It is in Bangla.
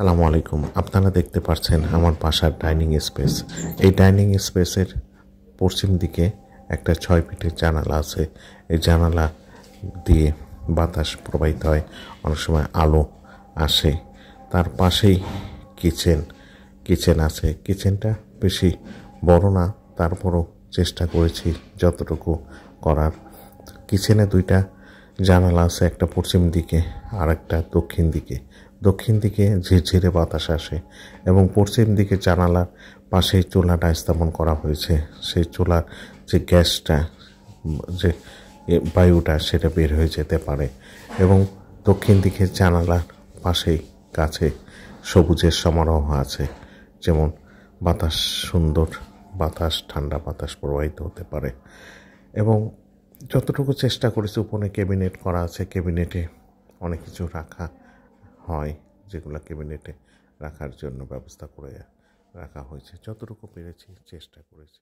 সালামু আলাইকুম আপনারা দেখতে পাচ্ছেন আমার বাসার ডাইনিং স্পেস এই ডাইনিং স্পেসের পশ্চিম দিকে একটা ছয় ফিটের জানালা আছে এই জানালা দিয়ে বাতাস প্রবাহিত হয় অনেক সময় আলো আসে তার পাশেই কিচেন কিচেন আছে কিচেনটা বেশি বড় না তারপরও চেষ্টা করেছি যতটুকু করার কিচেনে দুইটা জানালা আছে একটা পশ্চিম দিকে আর একটা দক্ষিণ দিকে দক্ষিণ দিকে ঝিরঝিরে বাতাস আসে এবং পশ্চিম দিকে জানালার পাশেই চুলাটা স্থাপন করা হয়েছে সেই চুলার যে গ্যাসটা যে বায়ুটা সেটা বের হয়ে যেতে পারে এবং দক্ষিণ দিকে জানালার পাশেই কাছে সবুজের সমারোহ আছে যেমন বাতাস সুন্দর বাতাস ঠান্ডা বাতাস প্রবাহিত হতে পারে এবং যতটুকু চেষ্টা করেছি উপরে ক্যাবিনেট করা আছে ক্যাবিনেটে অনেক কিছু রাখা হয় যেগুলো ক্যাবিনেটে রাখার জন্য ব্যবস্থা করে রাখা হয়েছে যতটুকু পেরেছি চেষ্টা করেছি